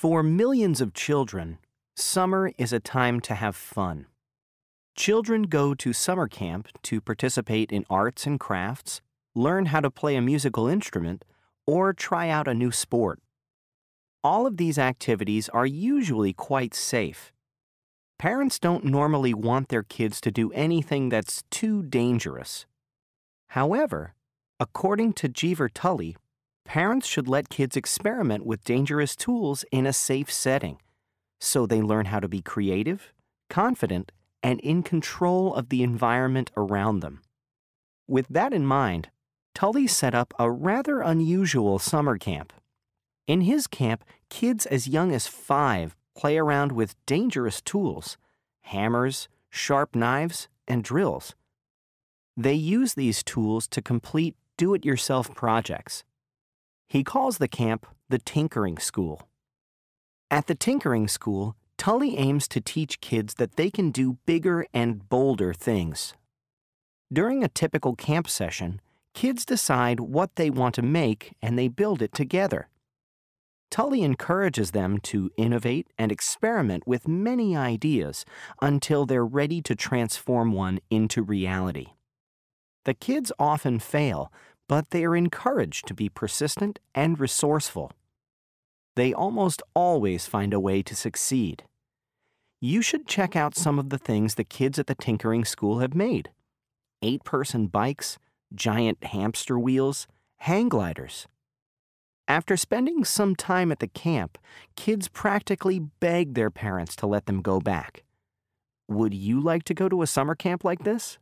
For millions of children, summer is a time to have fun. Children go to summer camp to participate in arts and crafts, learn how to play a musical instrument, or try out a new sport. All of these activities are usually quite safe. Parents don't normally want their kids to do anything that's too dangerous. However, according to Jeever Tully, parents should let kids experiment with dangerous tools in a safe setting so they learn how to be creative, confident, and in control of the environment around them. With that in mind, Tully set up a rather unusual summer camp. In his camp, kids as young as five play around with dangerous tools hammers, sharp knives, and drills. They use these tools to complete do it yourself projects, he calls the camp the Tinkering School. At the Tinkering School, Tully aims to teach kids that they can do bigger and bolder things. During a typical camp session, kids decide what they want to make and they build it together. Tully encourages them to innovate and experiment with many ideas until they're ready to transform one into reality. The kids often fail, but they are encouraged to be persistent and resourceful. They almost always find a way to succeed. You should check out some of the things the kids at the tinkering school have made eight person bikes, giant hamster wheels, hang gliders. After spending some time at the camp, kids practically begged their parents to let them go back. Would you like to go to a summer camp like this?